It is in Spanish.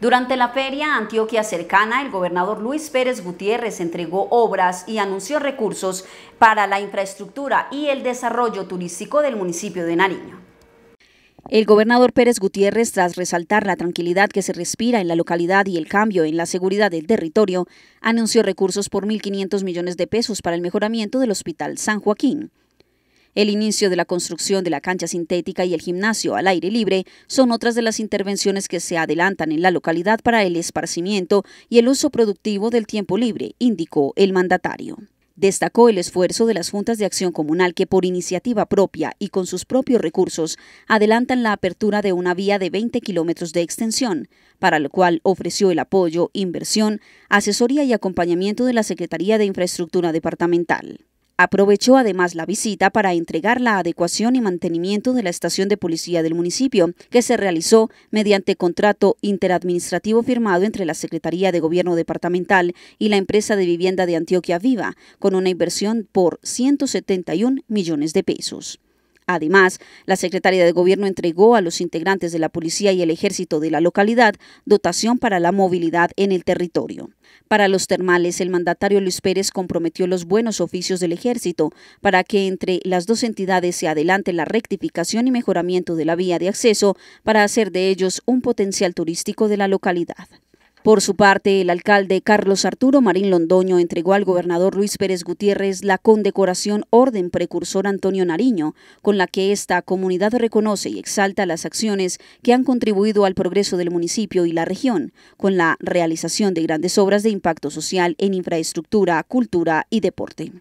Durante la feria Antioquia Cercana, el gobernador Luis Pérez Gutiérrez entregó obras y anunció recursos para la infraestructura y el desarrollo turístico del municipio de Nariño. El gobernador Pérez Gutiérrez, tras resaltar la tranquilidad que se respira en la localidad y el cambio en la seguridad del territorio, anunció recursos por 1.500 millones de pesos para el mejoramiento del Hospital San Joaquín. El inicio de la construcción de la cancha sintética y el gimnasio al aire libre son otras de las intervenciones que se adelantan en la localidad para el esparcimiento y el uso productivo del tiempo libre, indicó el mandatario. Destacó el esfuerzo de las juntas de acción comunal que por iniciativa propia y con sus propios recursos adelantan la apertura de una vía de 20 kilómetros de extensión, para lo cual ofreció el apoyo, inversión, asesoría y acompañamiento de la Secretaría de Infraestructura Departamental. Aprovechó además la visita para entregar la adecuación y mantenimiento de la estación de policía del municipio, que se realizó mediante contrato interadministrativo firmado entre la Secretaría de Gobierno Departamental y la empresa de vivienda de Antioquia Viva, con una inversión por 171 millones de pesos. Además, la Secretaría de Gobierno entregó a los integrantes de la policía y el ejército de la localidad dotación para la movilidad en el territorio. Para los termales, el mandatario Luis Pérez comprometió los buenos oficios del ejército para que entre las dos entidades se adelante la rectificación y mejoramiento de la vía de acceso para hacer de ellos un potencial turístico de la localidad. Por su parte, el alcalde Carlos Arturo Marín Londoño entregó al gobernador Luis Pérez Gutiérrez la condecoración Orden Precursor Antonio Nariño, con la que esta comunidad reconoce y exalta las acciones que han contribuido al progreso del municipio y la región, con la realización de grandes obras de impacto social en infraestructura, cultura y deporte.